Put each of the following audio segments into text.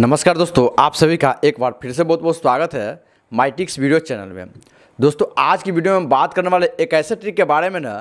नमस्कार दोस्तों आप सभी का एक बार फिर से बहुत बहुत स्वागत है माइटिक्स वीडियो चैनल में दोस्तों आज की वीडियो में हम बात करने वाले एक ऐसे ट्रिक के बारे में ना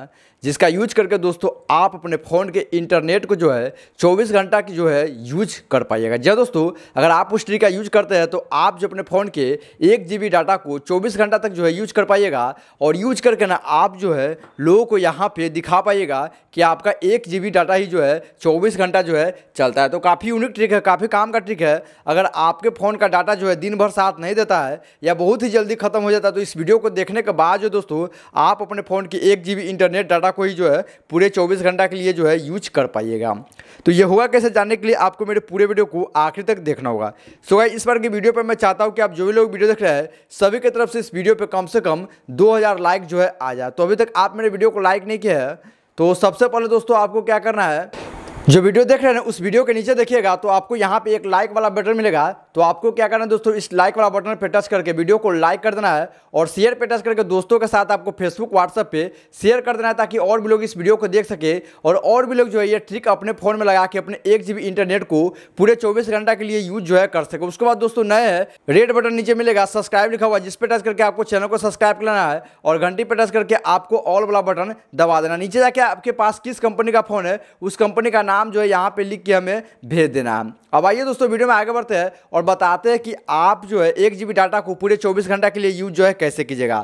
जिसका यूज करके दोस्तों आप अपने फ़ोन के इंटरनेट को जो है 24 घंटा की जो है यूज कर पाइएगा जी दोस्तों अगर आप उस ट्री का यूज करते हैं तो आप जो अपने फ़ोन के एक जी डाटा को चौबीस घंटा तक जो है यूज कर पाइएगा और यूज करके ना आप जो है लोगों को यहाँ पे दिखा पाइएगा कि आपका एक जी डाटा ही जो है चौबीस घंटा जो है चलता है तो काफ़ी यूनिक ट्रिक है काफ़ी काम का ट्रिक है अगर आपके फ़ोन का डाटा जो है दिन भर साथ नहीं देता है या बहुत ही जल्दी खत्म हो जाता है तो इस वीडियो को देखने के बाद जो दोस्तों आप अपने फ़ोन की एक जी इंटरनेट डाटा डाटा को ही जो है पूरे 24 घंटा के लिए जो है यूज कर पाइएगा तो ये होगा कैसे जानने के लिए आपको मेरे पूरे वीडियो को आखिर तक देखना होगा सो गाइस इस बार की वीडियो पर मैं चाहता हूँ कि आप जो भी लोग वीडियो देख रहे हैं सभी की तरफ से इस वीडियो पर कम से कम दो लाइक जो है आ जाए तो अभी तक आप मेरे वीडियो को लाइक नहीं किया है तो सबसे पहले दोस्तों आपको क्या करना है जो वीडियो देख रहे हैं उस वीडियो के नीचे देखिएगा तो आपको यहाँ पे एक लाइक वाला बटन मिलेगा तो आपको क्या करना है दोस्तों इस लाइक वाला बटन पे टच करके वीडियो को लाइक कर देना है और शेयर पे टच करके दोस्तों के साथ आपको फेसबुक व्हाट्सएप पे शेयर कर देना है ताकि और भी लोग इस वीडियो को देख सके और और भी लोग जो है ये ट्रिक अपने फ़ोन में लगा के अपने एक जी इंटरनेट को पूरे चौबीस घंटा के लिए यूज जो है कर सके उसके बाद दोस्तों नए है रेड बटन नीचे मिलेगा सब्सक्राइब लिखा हुआ जिसपे टच करके आपको चैनल को सब्सक्राइब कर है और घंटी पे टच करके आपको ऑल वाला बटन दबा देना नीचे जाके आपके पास किस कंपनी का फ़ोन है उस कंपनी का नाम नाम जो है यहाँ पे लिख के हमें भेज देना है अब आइए दोस्तों वीडियो में आगे बढ़ते हैं और बताते हैं कि आप जो है एक जी डाटा को पूरे 24 घंटा के लिए यूज जो है कैसे कीजिएगा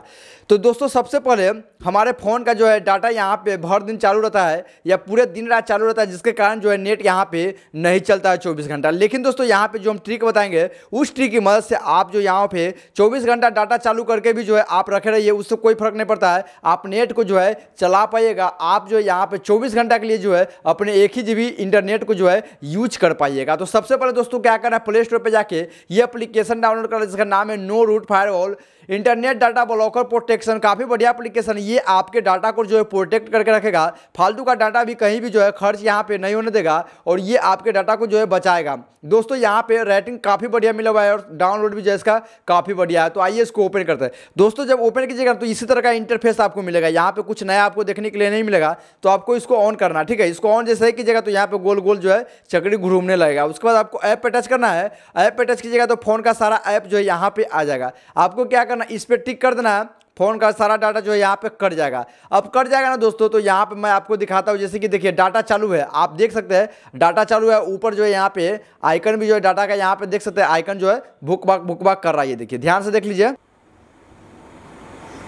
तो दोस्तों सबसे पहले हमारे फ़ोन का जो है डाटा यहाँ पे हर दिन चालू रहता है या पूरे दिन रात चालू रहता है जिसके कारण जो है नेट यहाँ पर नहीं चलता है चौबीस घंटा लेकिन दोस्तों यहाँ पर जो हम ट्रिक बताएंगे उस ट्रिक की मदद से आप जो यहाँ पर चौबीस घंटा डाटा चालू करके भी जो है आप रखे रहिए उससे कोई फर्क नहीं पड़ता है आप नेट को जो है चला पाइएगा आप जो है यहाँ पर चौबीस घंटा के लिए जो है अपने एक ही जी भी इंटरनेट को जो है यूज कर पाइएगा तो सबसे पहले दोस्तों क्या करना है प्ले स्टोर पर जाके ये एप्लीकेशन डाउनलोड करना जिसका नाम है no root fire internet data blocker protection काफ़ी बढ़िया एप्लीकेशन ये आपके डाटा को जो है प्रोटेक्ट करके रखेगा फालतू का डाटा भी कहीं भी जो है खर्च यहाँ पे नहीं होने देगा और ये आपके डाटा को जो है बचाएगा दोस्तों यहाँ पे रेटिंग काफ़ी बढ़िया मिला हुआ है और डाउनलोड भी जो है इसका काफ़ी बढ़िया है तो आइए इसको ओपन करते हैं दोस्तों जब ओपन कीजिएगा तो इसी तरह का इंटरफेस आपको मिलेगा यहाँ पे कुछ नया आपको देखने के लिए नहीं मिलेगा तो आपको इसको ऑन करना ठीक है इसको ऑन जैसे ही कीजिएगा तो तो यहाँ पे गोल गोल जो है चकड़ी घूमने लगेगा उसके बाद आपको ऐप पे टच करना है ऐप पे टच कीजिएगा तो फ़ोन का सारा ऐप जो है यहाँ पे आ जाएगा आपको क्या करना इस पर टिक कर देना है फ़ोन का सारा डाटा जो है यहाँ पे कट जाएगा अब कट जाएगा ना दोस्तों तो यहाँ पे मैं आपको दिखाता हूँ जैसे कि देखिए डाटा चालू है आप देख सकते हैं डाटा चालू है ऊपर जो है यहाँ पे आइकन भी जो है डाटा का यहाँ पे देख सकते हैं आइकन जो है भुक बाक भुक बाक कर रहा है देखिए ध्यान से देख लीजिए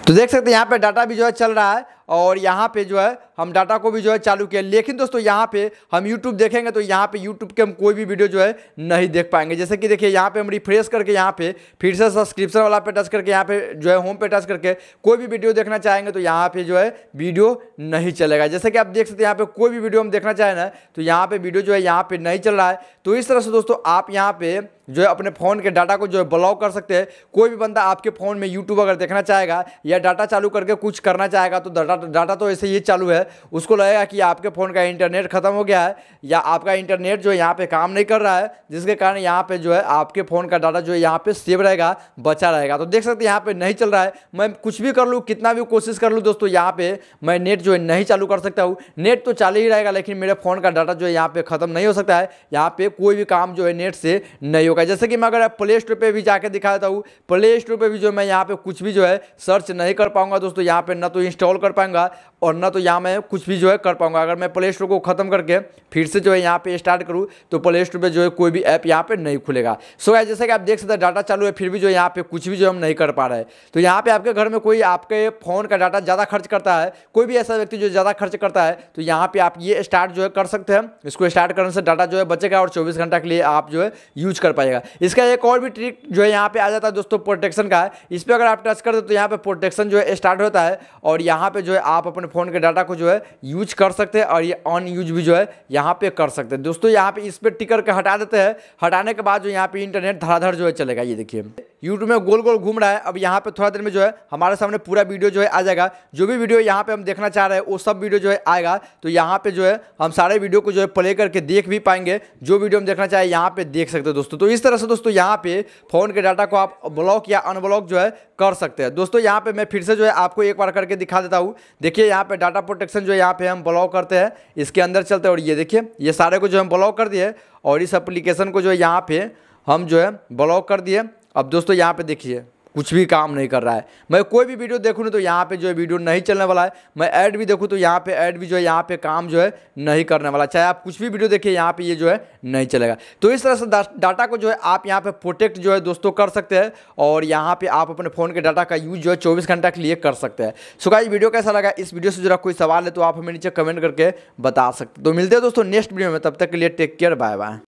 तो देख सकते हैं यहाँ पे डाटा भी जो है चल रहा है और यहाँ पे जो है हम डाटा को भी जो है चालू किया लेकिन दोस्तों यहाँ पे हम यूट्यूब देखेंगे तो यहाँ पे यूट्यूब के हम कोई भी वीडियो जो है नहीं देख पाएंगे जैसे कि देखिए यहाँ पे हम रिफ्रेश करके यहाँ पे फिर से सब्सक्रिप्शन वाला पे टच करके यहाँ पे जो है होम पे टच करके कोई भी वीडियो देखना चाहेंगे तो यहाँ पे जो है वीडियो नहीं चलेगा जैसे कि आप देख सकते हैं यहाँ पे कोई भी वीडियो हम देखना चाहें ना तो यहाँ पे वीडियो जो है यहाँ पे नहीं चल रहा है तो इस तरह से दोस्तों आप यहाँ पे जो है अपने फ़ोन के डाटा को जो है ब्लॉक कर सकते हैं कोई भी बंदा आपके फ़ोन में यूट्यूब अगर देखना चाहेगा या डाटा चालू करके कुछ करना चाहेगा तो डाटा डाटा तो ऐसे ही चालू है उसको लगेगा कि आपके फ़ोन का इंटरनेट ख़त्म हो गया है या आपका इंटरनेट जो यहाँ पर काम नहीं कर रहा है जिसके कारण यहाँ पे जो है आपके फ़ोन का डाटा जो है यहाँ पे सेव रहेगा बचा रहेगा तो देख सकते हैं यहाँ पे नहीं चल रहा है मैं कुछ भी कर लूँ कितना भी कोशिश कर लूँ दोस्तों यहाँ पर मैं नेट जो है नहीं चालू कर सकता हूँ नेट तो चालू ही रहेगा लेकिन मेरे फ़ोन का डाटा जो है यहाँ पर ख़त्म नहीं हो सकता है यहाँ पर कोई भी काम जो है नेट से नहीं होगा जैसे कि मैं अगर प्ले स्टोर पर भी जाकर दिखा देता हूँ प्ले स्टोर पर भी जो मैं यहाँ पर कुछ भी जो है सर्च नहीं कर पाऊँगा दोस्तों यहाँ पर ना तो इंस्टॉल कर पाए पाऊंगा और ना तो यहाँ मैं कुछ भी जो है कर पाऊंगा अगर मैं प्ले स्टोर को खत्म करके फिर से जो है यहाँ पे स्टार्ट करूँ तो प्ले स्टोर पर जो है कोई भी ऐप यहाँ पे नहीं खुलेगा सो so, जैसे कि आप देख सकते हैं डाटा चालू है फिर भी जो है यहाँ पे कुछ भी जो हम नहीं कर पा रहे तो यहाँ पे आपके घर में कोई आपके फ़ोन का डाटा ज़्यादा खर्च करता है कोई भी ऐसा व्यक्ति जो ज़्यादा खर्च करता है तो यहाँ पर आप ये स्टार्ट जो है कर सकते हैं इसको स्टार्ट करने से डाटा जो है बचेगा और चौबीस घंटा के लिए आप जो है यूज कर पाएगा इसका एक और भी ट्रिक जो है यहाँ पर आ जाता है दोस्तों प्रोटेक्शन का है इस पर अगर आप टच करते तो यहाँ पर प्रोटेक्शन जो है स्टार्ट होता है और यहाँ पर जो जो है आप अपने फ़ोन के डाटा को जो है यूज कर सकते हैं और ये ऑन यूज भी जो है यहाँ पे कर सकते हैं दोस्तों यहाँ पे इस पर टिकर के हटा देते हैं हटाने के बाद जो यहाँ पे इंटरनेट धड़ाधड़ जो है चलेगा ये देखिए यूट्यूब में गोल गोल घूम रहा है अब यहाँ पे थोड़ा देर में जो है हमारे सामने पूरा वीडियो जो है आ जाएगा जो भी वीडियो यहाँ पे हम देखना चाह रहे हैं वो सब वीडियो जो है आएगा तो यहाँ पे जो है हम सारे वीडियो को जो है प्ले करके देख भी पाएंगे जो वीडियो हम देखना चाहें यहाँ पे देख सकते हैं दोस्तों तो इस तरह से दोस्तों यहाँ पे फोन के डाटा को आप ब्लॉक या अनब्लॉक जो है कर सकते हैं दोस्तों यहाँ पे मैं फिर से जो है आपको एक बार करके दिखा देता हूँ देखिए यहाँ पे डाटा प्रोटेक्शन जो है यहाँ पे हम ब्लॉक करते हैं इसके अंदर चलते हैं और ये देखिए ये सारे को जो हम ब्लॉक कर दिए और इस एप्लीकेशन को जो है यहाँ पे हम जो है ब्लॉक कर दिए अब दोस्तों यहाँ पे देखिए कुछ भी काम नहीं कर रहा है मैं कोई भी वीडियो देखूँ तो यहाँ पे जो है वीडियो नहीं चलने वाला है मैं ऐड भी देखूँ तो यहाँ पे ऐड भी जो है यहाँ पे काम जो है नहीं करने वाला चाहे आप कुछ भी वीडियो देखिए यहाँ पे ये यह जो है नहीं चलेगा तो इस तरह से डाटा को जो है आप यहाँ पे प्रोटेक्ट जो है दोस्तों कर सकते हैं और यहाँ पर आप अपने फ़ोन के डाटा का यूज़ जो है चौबीस घंटा के लिए कर सकते हैं सो का वीडियो कैसा लगा इस वीडियो से जरा कोई सवाल है तो आप हमें नीचे कमेंट करके बता सकते तो मिलते हैं दोस्तों नेक्स्ट वीडियो में तब तक के लिए टेक केयर बाय बाय